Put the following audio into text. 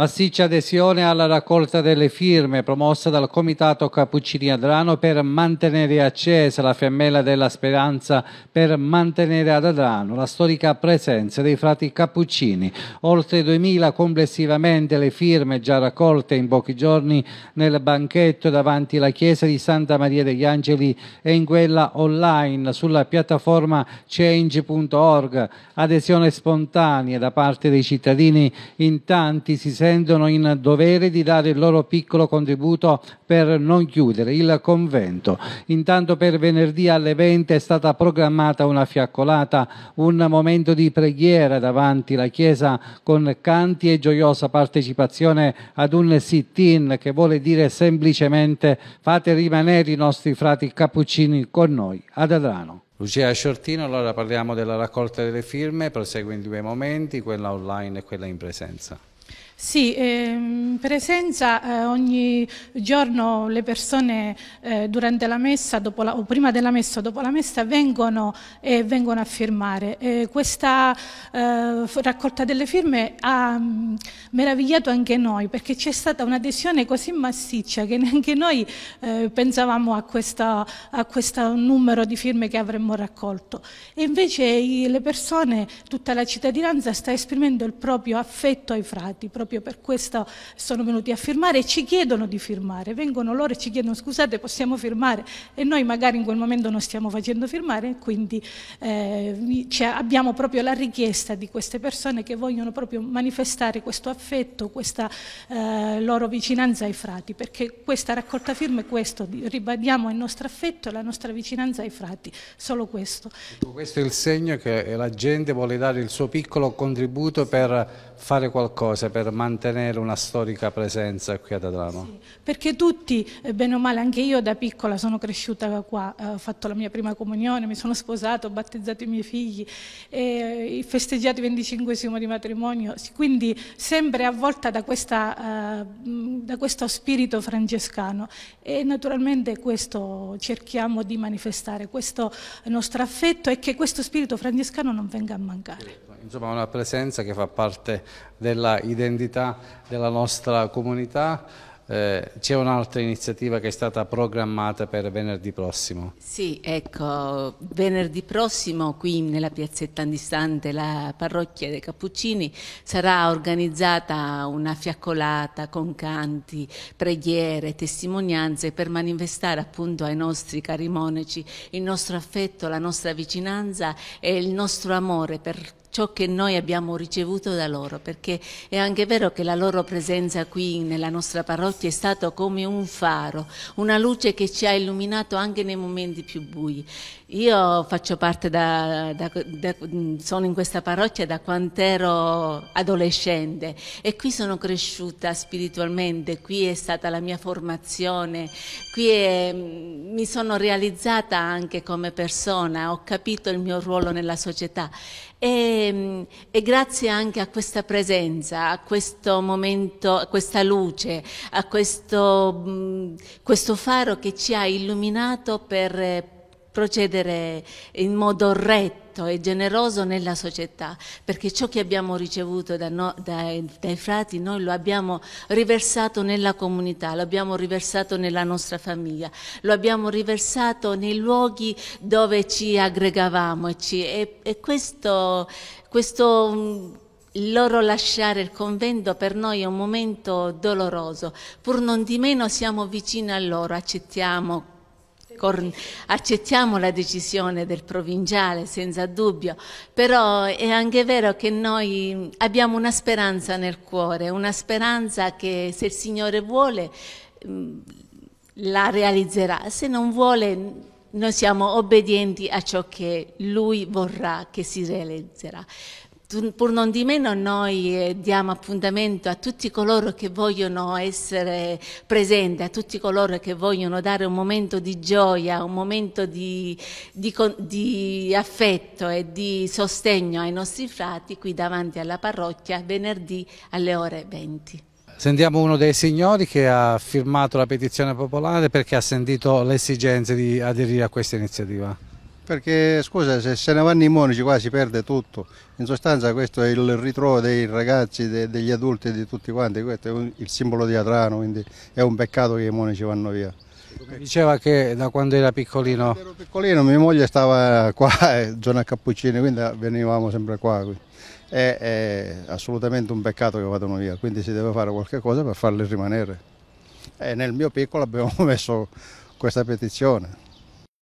Massiccia adesione alla raccolta delle firme promossa dal Comitato Cappuccini Adrano per mantenere accesa la fiammella della speranza per mantenere ad Adrano la storica presenza dei frati Cappuccini. Oltre 2000 complessivamente le firme già raccolte in pochi giorni nel banchetto davanti alla chiesa di Santa Maria degli Angeli e in quella online sulla piattaforma change.org. Adesione spontanea da parte dei cittadini in tanti si sentono sentono in dovere di dare il loro piccolo contributo per non chiudere il convento. Intanto per venerdì alle 20 è stata programmata una fiaccolata, un momento di preghiera davanti alla chiesa con canti e gioiosa partecipazione ad un sit-in che vuole dire semplicemente fate rimanere i nostri frati cappuccini con noi ad Adrano. Lucia Sciortino, allora parliamo della raccolta delle firme, prosegue in due momenti, quella online e quella in presenza. Sì, in ehm, presenza eh, ogni giorno le persone eh, durante la messa la, o prima della messa o dopo la messa vengono, eh, vengono a firmare. E questa eh, raccolta delle firme ha mm, meravigliato anche noi perché c'è stata un'adesione così massiccia che neanche noi pensavamo a questo numero di firme che avremmo raccolto. E invece le persone, tutta la cittadinanza sta esprimendo il proprio affetto ai frati, proprio per questo sono venuti a firmare e ci chiedono di firmare, vengono loro e ci chiedono scusate possiamo firmare e noi magari in quel momento non stiamo facendo firmare, quindi eh, abbiamo proprio la richiesta di queste persone che vogliono proprio manifestare questo affetto, questa eh, loro vicinanza ai frati, perché questa raccolta firme è questo, ribadiamo il nostro affetto e la nostra vicinanza ai frati, solo questo. Questo è il segno che la gente vuole dare il suo piccolo contributo per fare qualcosa, per mantenere una storica presenza qui ad Adrano? Sì, perché tutti, eh, bene o male, anche io da piccola sono cresciuta qua, eh, ho fatto la mia prima comunione, mi sono sposata, ho battezzato i miei figli, ho eh, festeggiato il 25 di matrimonio, quindi sempre avvolta da, questa, mm, da questo spirito francescano e naturalmente questo cerchiamo di manifestare, questo nostro affetto e che questo spirito francescano non venga a mancare. Insomma una presenza che fa parte della identità comunità della nostra comunità. Eh, c'è un'altra iniziativa che è stata programmata per venerdì prossimo. Sì, ecco, venerdì prossimo qui nella piazzetta andistante la parrocchia dei Cappuccini sarà organizzata una fiaccolata con canti, preghiere, testimonianze per manifestare appunto ai nostri cari monaci il nostro affetto, la nostra vicinanza e il nostro amore per ciò che noi abbiamo ricevuto da loro, perché è anche vero che la loro presenza qui nella nostra parrocchia è stata come un faro, una luce che ci ha illuminato anche nei momenti più bui. Io faccio parte da, da, da sono in questa parrocchia da quando ero adolescente e qui sono cresciuta spiritualmente, qui è stata la mia formazione, qui è, mi sono realizzata anche come persona, ho capito il mio ruolo nella società e Ehm, e, grazie anche a questa presenza, a questo momento, a questa luce, a questo, mm, questo faro che ci ha illuminato per eh, procedere in modo retto e generoso nella società, perché ciò che abbiamo ricevuto da no, dai, dai, frati noi lo abbiamo riversato nella comunità, lo abbiamo riversato nella nostra famiglia, lo abbiamo riversato nei luoghi dove ci aggregavamo e, ci, e, e questo, questo mm, loro lasciare il convento per noi è un momento doloroso, pur non di meno siamo vicini a loro, accettiamo accettiamo la decisione del provinciale senza dubbio, però è anche vero che noi abbiamo una speranza nel cuore, una speranza che se il Signore vuole mm, la realizzerà, se non vuole noi siamo obbedienti a ciò che Lui vorrà che si realizzerà. Pur non di meno noi eh, diamo appuntamento a tutti coloro che vogliono essere presenti, a tutti coloro che vogliono dare un momento di gioia, un momento di, di, di affetto e di sostegno ai nostri frati qui davanti alla parrocchia venerdì alle ore 20. Sentiamo uno dei signori che ha firmato la petizione popolare perché ha sentito l'esigenza di aderire a questa iniziativa. Perché scusa, se se ne vanno i monaci qua si perde tutto. In sostanza questo è il ritrovo dei ragazzi, de, degli adulti di tutti quanti, questo è un, il simbolo di Atrano, quindi è un peccato che i monaci vanno via. Mi diceva che da quando era piccolino... Quando ero piccolino mia moglie stava qua, eh, zona Cappuccini, quindi venivamo sempre qua. È, è, assolutamente un peccato che vadano via, quindi si deve fare qualcosa per farli rimanere. E eh, nel mio piccolo abbiamo messo questa petizione.